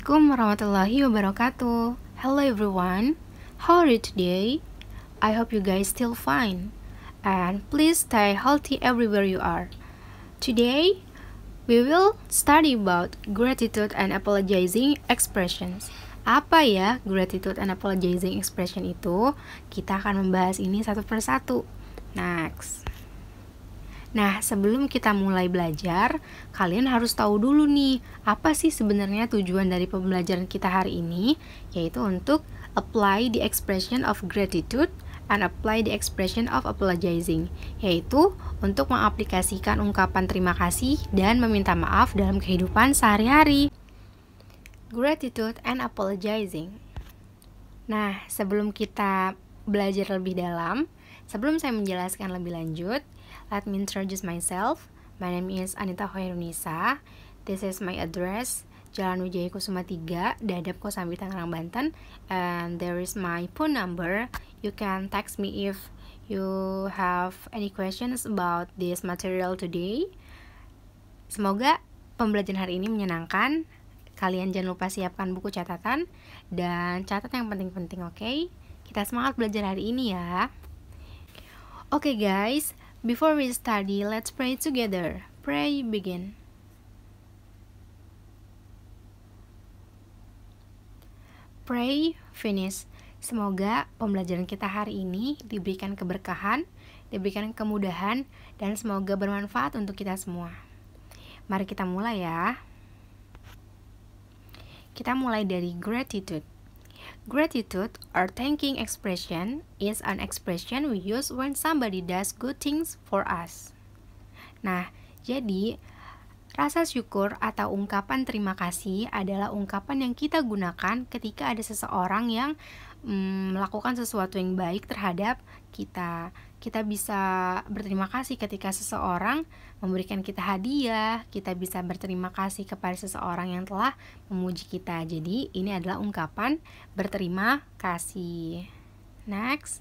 Assalamualaikum warahmatullahi wabarakatuh. Hello everyone. How are you today? I hope you guys still fine. And please stay healthy everywhere you are. Today, we will study about gratitude and apologizing expressions. Apa ya gratitude and apologizing expression itu? Kita akan membahas ini satu persatu. Next. Nah, sebelum kita mulai belajar, kalian harus tahu dulu nih, apa sih sebenarnya tujuan dari pembelajaran kita hari ini, yaitu untuk apply the expression of gratitude and apply the expression of apologizing, yaitu untuk mengaplikasikan ungkapan terima kasih dan meminta maaf dalam kehidupan sehari-hari. Gratitude and apologizing. Nah, sebelum kita belajar lebih dalam, Sebelum saya menjelaskan lebih lanjut, let me introduce myself. My name is Anita Hoirunisa. This is my address, Jalan Wijaya Kusuma 3, Dadap Kosambi, Tangerang, Banten. And there is my phone number. You can text me if you have any questions about this material today. Semoga pembelajaran hari ini menyenangkan. Kalian jangan lupa siapkan buku catatan dan catat yang penting-penting, oke? okay? Kita semangat belajar hari ini ya. Okay guys, before we study, let's pray together. Pray begin. Pray finish. Semoga pembelajaran kita hari ini diberikan keberkahan, diberikan kemudahan, dan semoga bermanfaat untuk kita semua. Mari kita mulai ya. Kita mulai dari gratitude. Gratitude or thanking expression is an expression we use when somebody does good things for us. Nah, jadi Rasa syukur atau ungkapan terima kasih adalah ungkapan yang kita gunakan ketika ada seseorang yang mm, melakukan sesuatu yang baik terhadap kita. Kita bisa berterima kasih ketika seseorang memberikan kita hadiah, kita bisa berterima kasih kepada seseorang yang telah memuji kita. Jadi, ini adalah ungkapan berterima kasih. Next,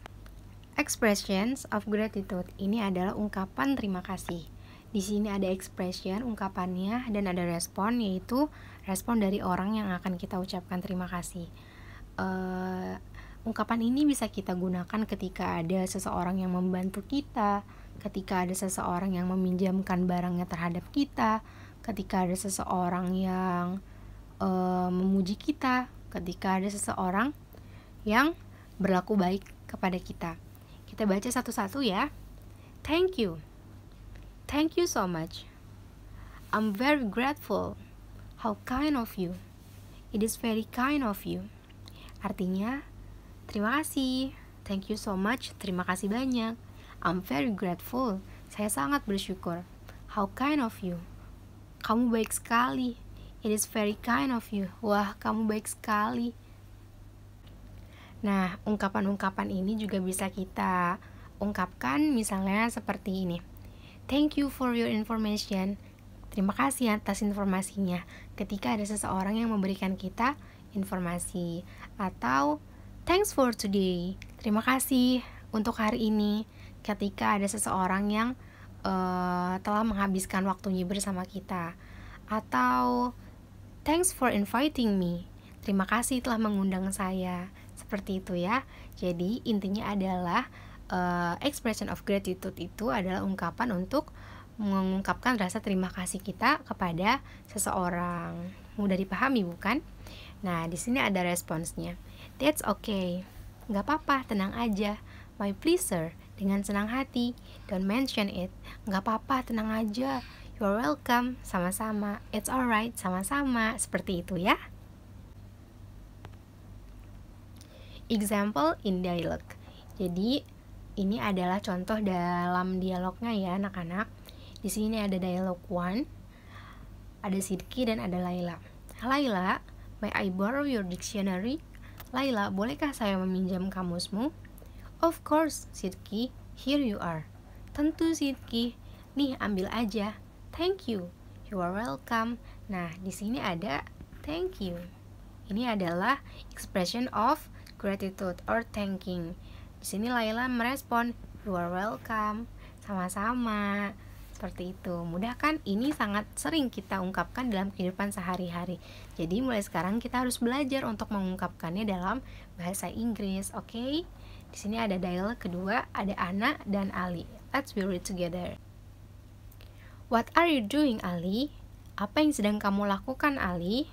expressions of gratitude. Ini adalah ungkapan terima kasih di sini ada expression, ungkapannya, dan ada respon, yaitu respon dari orang yang akan kita ucapkan terima kasih. Uh, ungkapan ini bisa kita gunakan ketika ada seseorang yang membantu kita, ketika ada seseorang yang meminjamkan barangnya terhadap kita, ketika ada seseorang yang uh, memuji kita, ketika ada seseorang yang berlaku baik kepada kita. Kita baca satu-satu ya. Thank you. Thank you so much. I'm very grateful. How kind of you. It is very kind of you. Artinya, terima kasih. Thank you so much. Terima kasih banyak. I'm very grateful. Saya sangat bersyukur. How kind of you. Kamu baik sekali. It is very kind of you. Wah, kamu baik sekali. Nah, ungkapan-ungkapan ini juga bisa kita ungkapkan misalnya seperti ini. Thank you for your information. Terima kasih atas informasinya. Ketika ada seseorang yang memberikan kita informasi atau thanks for today. Terima kasih untuk hari ini. Ketika ada seseorang yang uh, telah menghabiskan waktunya bersama kita atau thanks for inviting me. Terima kasih telah mengundang saya. Seperti itu ya. Jadi intinya adalah uh, expression of gratitude itu adalah ungkapan untuk mengungkapkan rasa terima kasih kita kepada seseorang. Mudah dipahami bukan? Nah, di sini ada responsnya. That's okay. Gak apa-apa, tenang aja. My pleasure, dengan senang hati. Don't mention it. Gak apa-apa, tenang aja. You're welcome, sama-sama. It's alright, sama-sama. Seperti itu ya. Example in dialogue. Jadi, ini adalah contoh dalam dialognya ya anak-anak. Di sini ada dialog one, ada Sidki dan ada Laila. Laila, may I borrow your dictionary? Laila, bolehkah saya meminjam kamusmu? Of course, Sidki, here you are. Tentu Sidki, nih ambil aja. Thank you, you are welcome. Nah, di sini ada thank you. Ini adalah expression of gratitude or thanking. Di sini Laila merespon, "You are welcome." Sama-sama. Seperti itu. Mudah kan? Ini sangat sering kita ungkapkan dalam kehidupan sehari-hari. Jadi mulai sekarang kita harus belajar untuk mengungkapkannya dalam bahasa Inggris, oke? Okay? Di sini ada dialog kedua, ada Ana dan Ali. Let's be read together. What are you doing, Ali? Apa yang sedang kamu lakukan, Ali?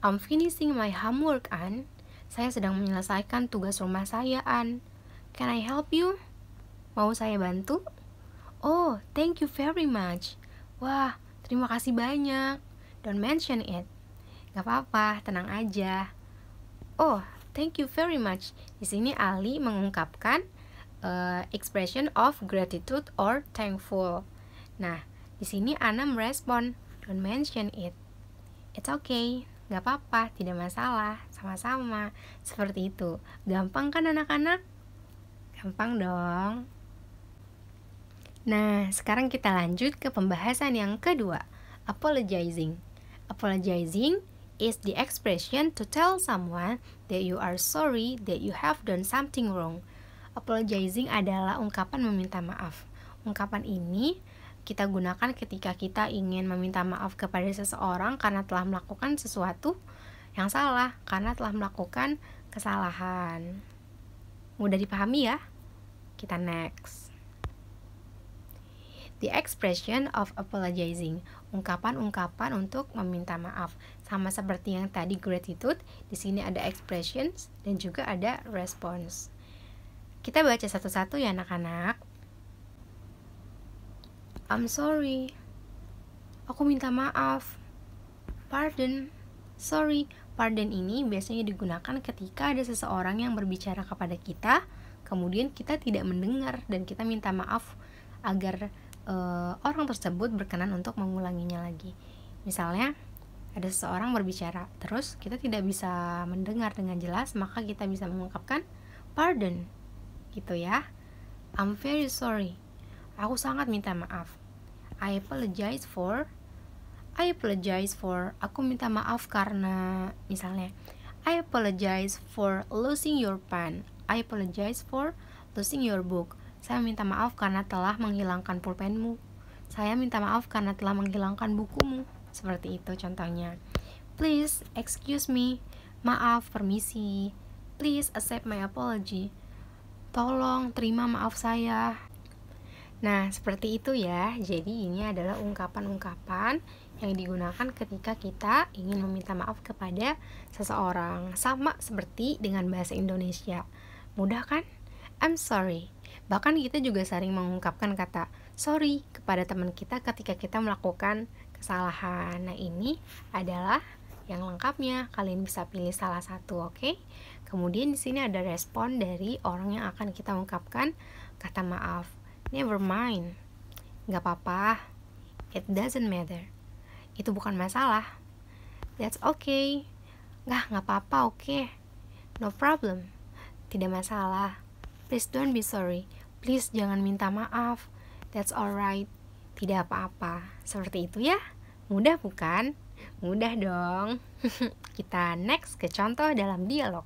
I'm finishing my homework, An. Saya sedang menyelesaikan tugas rumah saya, An. Can I help you? Mau saya bantu? Oh, thank you very much. Wah, terima kasih banyak. Don't mention it. Gak apa-apa, tenang aja. Oh, thank you very much. Di sini Ali mengungkapkan uh, expression of gratitude or thankful. Nah, di sini Ana merespon, don't mention it. It's okay, gak apa-apa, tidak masalah, sama-sama. Seperti itu. Gampang kan anak-anak? Gampang dong. Nah, sekarang kita lanjut ke pembahasan yang kedua, apologizing. Apologizing is the expression to tell someone that you are sorry that you have done something wrong. Apologizing adalah ungkapan meminta maaf. Ungkapan ini kita gunakan ketika kita ingin meminta maaf kepada seseorang karena telah melakukan sesuatu yang salah, karena telah melakukan kesalahan. Mudah dipahami ya? Kita next. The expression of apologizing, ungkapan-ungkapan untuk meminta maaf. Sama seperti yang tadi gratitude, di sini ada expressions dan juga ada response. Kita baca satu-satu ya anak-anak. I'm sorry. Aku minta maaf. Pardon. Sorry, Pardon ini biasanya digunakan ketika ada seseorang yang berbicara kepada kita, kemudian kita tidak mendengar dan kita minta maaf agar e, orang tersebut berkenan untuk mengulanginya lagi. Misalnya, ada seseorang berbicara, terus kita tidak bisa mendengar dengan jelas, maka kita bisa mengungkapkan pardon. Gitu ya. I'm very sorry. Aku sangat minta maaf. I apologize for I apologize for aku minta maaf karena misalnya I apologize for losing your pen I apologize for losing your book saya minta maaf karena telah menghilangkan pulpenmu saya minta maaf karena telah menghilangkan bukumu seperti itu contohnya please excuse me maaf permisi please accept my apology tolong terima maaf saya Nah, seperti itu ya. Jadi ini adalah ungkapan-ungkapan yang digunakan ketika kita ingin meminta maaf kepada seseorang. Sama seperti dengan bahasa Indonesia. Mudah kan? I'm sorry. Bahkan kita juga sering mengungkapkan kata sorry kepada teman kita ketika kita melakukan kesalahan. Nah, ini adalah yang lengkapnya. Kalian bisa pilih salah satu, oke? Okay? Kemudian di sini ada respon dari orang yang akan kita ungkapkan kata maaf. Never mind. Gak apa-apa. It doesn't matter itu bukan masalah that's okay nggak nggak apa-apa oke okay. no problem tidak masalah please don't be sorry please jangan minta maaf that's alright tidak apa-apa seperti itu ya mudah bukan mudah dong kita next ke contoh dalam dialog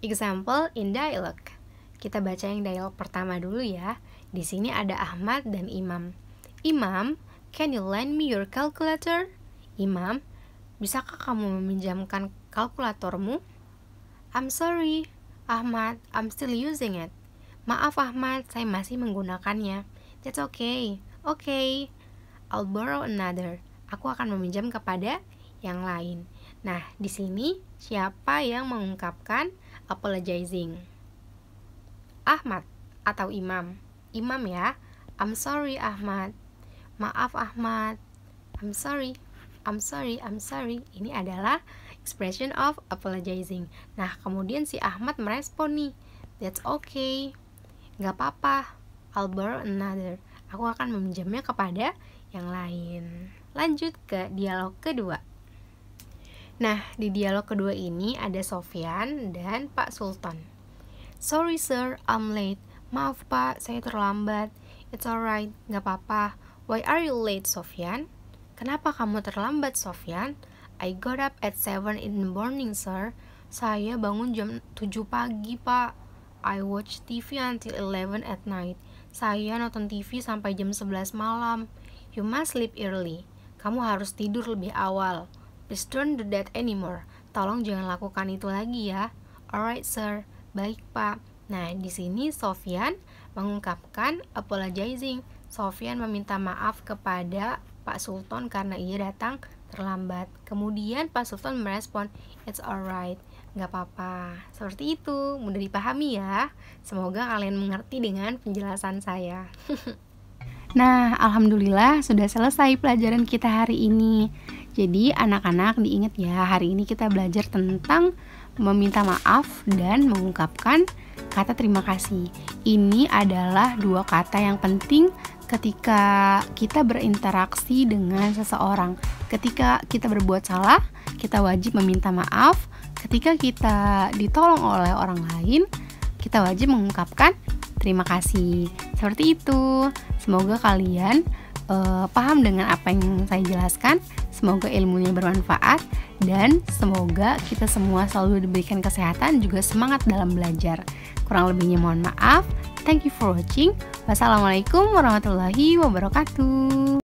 example in dialogue kita baca yang dialog pertama dulu ya di sini ada Ahmad dan Imam Imam Can you lend me your calculator? Imam, bisakah kamu meminjamkan kalkulatormu? I'm sorry, Ahmad, I'm still using it. Maaf Ahmad, saya masih menggunakannya. That's okay. Okay. I'll borrow another. Aku akan meminjam kepada yang lain. Nah, di sini siapa yang mengungkapkan apologizing? Ahmad atau Imam? Imam ya. I'm sorry Ahmad maaf Ahmad I'm sorry I'm sorry I'm sorry ini adalah expression of apologizing nah kemudian si Ahmad merespon nih that's okay nggak apa-apa I'll borrow another aku akan meminjamnya kepada yang lain lanjut ke dialog kedua Nah, di dialog kedua ini ada Sofian dan Pak Sultan. Sorry sir, I'm late. Maaf pak, saya terlambat. It's alright, nggak apa-apa. Why are you late, Sofyan? Kenapa kamu terlambat, Sofyan? I got up at 7 in the morning, sir. Saya bangun jam 7 pagi, Pak. I watch TV until 11 at night. Saya nonton TV sampai jam 11 malam. You must sleep early. Kamu harus tidur lebih awal. Please don't do that anymore. Tolong jangan lakukan itu lagi ya. Alright, sir. Baik, Pak. Nah, di sini Sofyan mengungkapkan apologizing Sofian meminta maaf kepada Pak Sultan karena ia datang terlambat. Kemudian Pak Sultan merespon, "It's alright, nggak apa-apa." Seperti itu, mudah dipahami ya. Semoga kalian mengerti dengan penjelasan saya. nah, alhamdulillah sudah selesai pelajaran kita hari ini. Jadi, anak-anak diingat ya, hari ini kita belajar tentang meminta maaf dan mengungkapkan kata terima kasih. Ini adalah dua kata yang penting ketika kita berinteraksi dengan seseorang. Ketika kita berbuat salah, kita wajib meminta maaf. Ketika kita ditolong oleh orang lain, kita wajib mengungkapkan terima kasih. Seperti itu. Semoga kalian uh, paham dengan apa yang saya jelaskan. Semoga ilmunya bermanfaat dan semoga kita semua selalu diberikan kesehatan juga semangat dalam belajar. Kurang lebihnya mohon maaf. Thank you for watching. Wassalamualaikum warahmatullahi wabarakatuh.